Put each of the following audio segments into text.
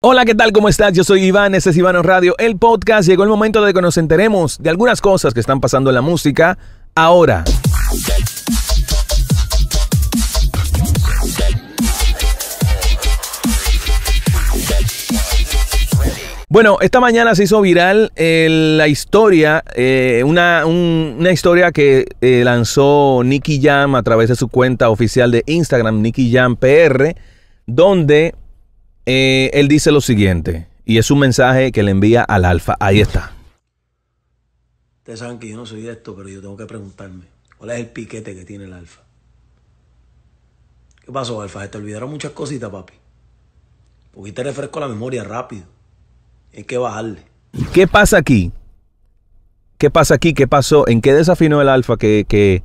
Hola, ¿qué tal? ¿Cómo estás? Yo soy Iván, este es Ivano Radio, el podcast. Llegó el momento de que nos enteremos de algunas cosas que están pasando en la música ahora. Bueno, esta mañana se hizo viral eh, la historia, eh, una, historia que eh, lanzó Nicky Jam a través de su cuenta oficial de Instagram, Nicky Jam PR, donde eh, él dice lo siguiente, y es un mensaje que le envía al Alfa. Ahí está. Ustedes saben que yo no soy de esto, pero yo tengo que preguntarme, ¿cuál es el piquete que tiene el Alfa? ¿Qué pasó, Alfa? te olvidaron muchas cositas, papi. Porque te refresco la memoria rápido. Hay que bajarle. ¿Qué pasa aquí? ¿Qué pasa aquí? ¿Qué pasó? ¿En qué desafinó el Alfa que, que,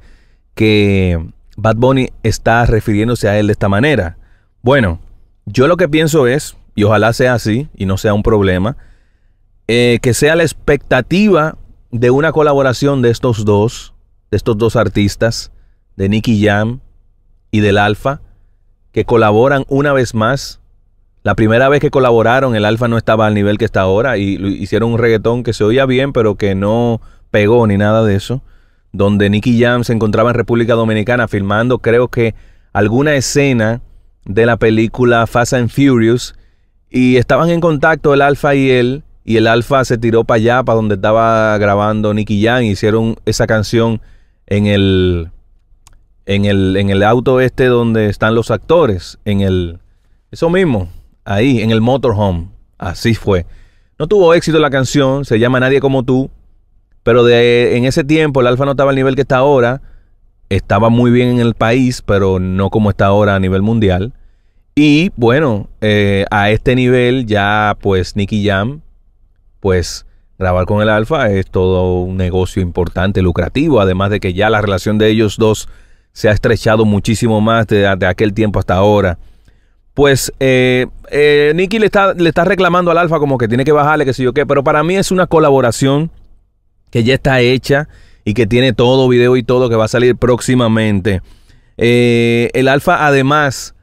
que Bad Bunny está refiriéndose a él de esta manera? Bueno, yo lo que pienso es, y ojalá sea así y no sea un problema, eh, que sea la expectativa de una colaboración de estos dos, de estos dos artistas, de Nicky Jam y del Alfa, que colaboran una vez más. La primera vez que colaboraron, el Alfa no estaba al nivel que está ahora y hicieron un reggaetón que se oía bien, pero que no pegó ni nada de eso. Donde Nicky Jam se encontraba en República Dominicana filmando, creo que alguna escena de la película Fast and Furious y estaban en contacto el Alfa y él y el Alfa se tiró para allá, para donde estaba grabando Nicky Jam, hicieron esa canción en el, en el, en el auto este donde están los actores, en el, eso mismo, ahí, en el motorhome, así fue. No tuvo éxito la canción, se llama Nadie como tú, pero de, en ese tiempo el Alfa no estaba al nivel que está ahora, estaba muy bien en el país, pero no como está ahora a nivel mundial. Y bueno, eh, a este nivel ya pues Nicky Jam, pues grabar con el Alfa es todo un negocio importante, lucrativo, además de que ya la relación de ellos dos se ha estrechado muchísimo más desde aquel tiempo hasta ahora. Pues eh, eh, Nicky le está, reclamando al Alfa como que tiene que bajarle, que sé yo qué, pero para mí es una colaboración que ya está hecha y que tiene todo video y todo que va a salir próximamente. Eh, el Alfa además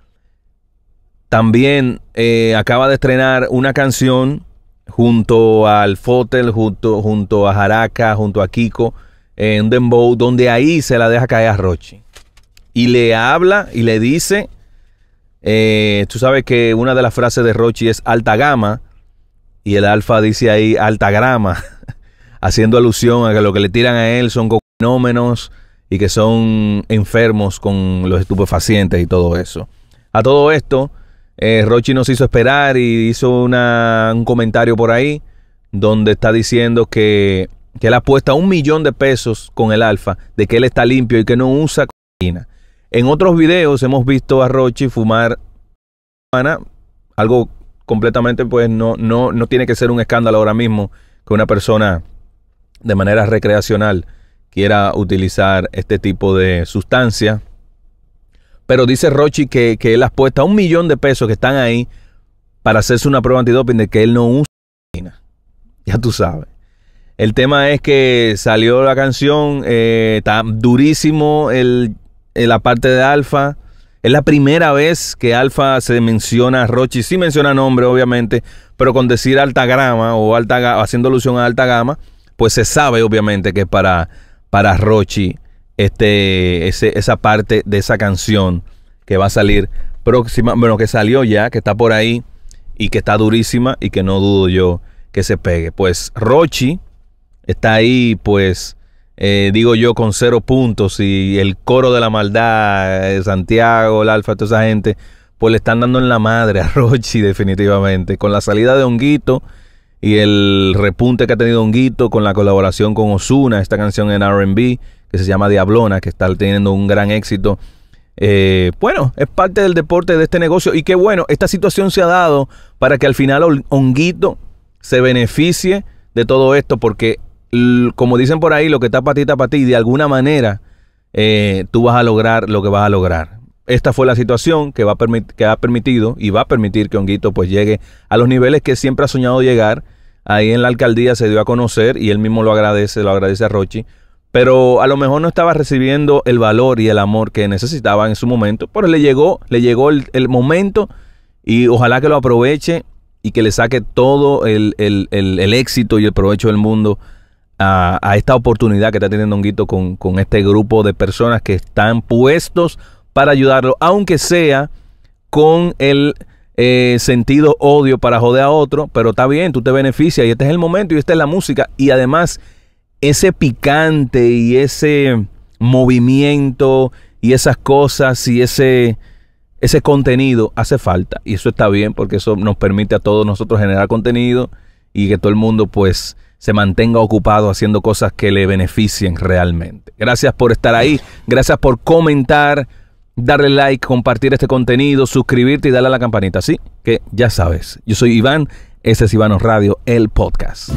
también eh, acaba de estrenar una canción junto al Fotel, junto, junto a Jaraka, junto a Kiko, en Dembow, donde ahí se la deja caer a Rochi. Y le habla y le dice, eh, tú sabes que una de las frases de Rochi es alta gama, y el Alfa dice ahí alta grama. haciendo alusión a que lo que le tiran a él son fenómenos y que son enfermos con los estupefacientes y todo eso. A todo esto, eh, Rochi nos hizo esperar y hizo un comentario por ahí donde está diciendo que, que ha apuesta un millón de pesos con el alfa, de que él está limpio y que no usa cocaína. En otros videos hemos visto a Rochi fumar algo completamente, pues no, no, no tiene que ser un escándalo ahora mismo que una persona de manera recreacional quiera utilizar este tipo de sustancia. Pero dice Rochi que, que él a un millón de pesos que están ahí para hacerse una prueba antidoping de que él no usa Ya tú sabes. El tema es que salió la canción, eh, está durísimo eh, la parte de Alfa. Es la primera vez que Alfa se menciona a Rochi, sí menciona nombre obviamente, pero con decir alta grama o alta, haciendo alusión a alta gama, pues se sabe obviamente que para, para Rochi este, esa parte de esa canción que va a salir próxima, bueno, que salió ya, que está por ahí y que está durísima y que no dudo yo que se pegue. Pues Rochi está ahí, pues, eh, digo yo, con cero puntos y el coro de la maldad, eh, Santiago, el Alfa, toda esa gente, pues le están dando en la madre a Rochi definitivamente, con la salida de Honguito y el repunte que ha tenido Honguito con la colaboración con Osuna, esta canción en RB que se llama Diablona, que está teniendo un gran éxito. Eh, bueno, es parte del deporte de este negocio y qué bueno, esta situación se ha dado para que al final Honguito se beneficie de todo esto, porque como dicen por ahí, lo que está para ti, está para ti, de alguna manera eh, tú vas a lograr lo que vas a lograr esta fue la situación que, va que ha permitido y va a permitir que Honguito pues llegue a los niveles que siempre ha soñado llegar. Ahí en la alcaldía se dio a conocer y él mismo lo agradece, lo agradece a Rochi. Pero a lo mejor no estaba recibiendo el valor y el amor que necesitaba en su momento, pero le llegó, le llegó el, momento y ojalá que lo aproveche y que le saque todo el, éxito y el provecho del mundo a, esta oportunidad que está teniendo Honguito con, con este grupo de personas que están puestos para ayudarlo, aunque sea con el eh, sentido odio para joder a otro, pero está bien, tú te beneficias y este es el momento y esta es la música. Y además, ese picante y ese movimiento y esas cosas y ese, ese contenido hace falta. Y eso está bien porque eso nos permite a todos nosotros generar contenido y que todo el mundo pues se mantenga ocupado haciendo cosas que le beneficien realmente. Gracias por estar ahí, gracias por comentar, darle like, compartir este contenido, suscribirte y darle a la campanita. Así que ya sabes, yo soy Iván, ese es Ivano Radio, el podcast.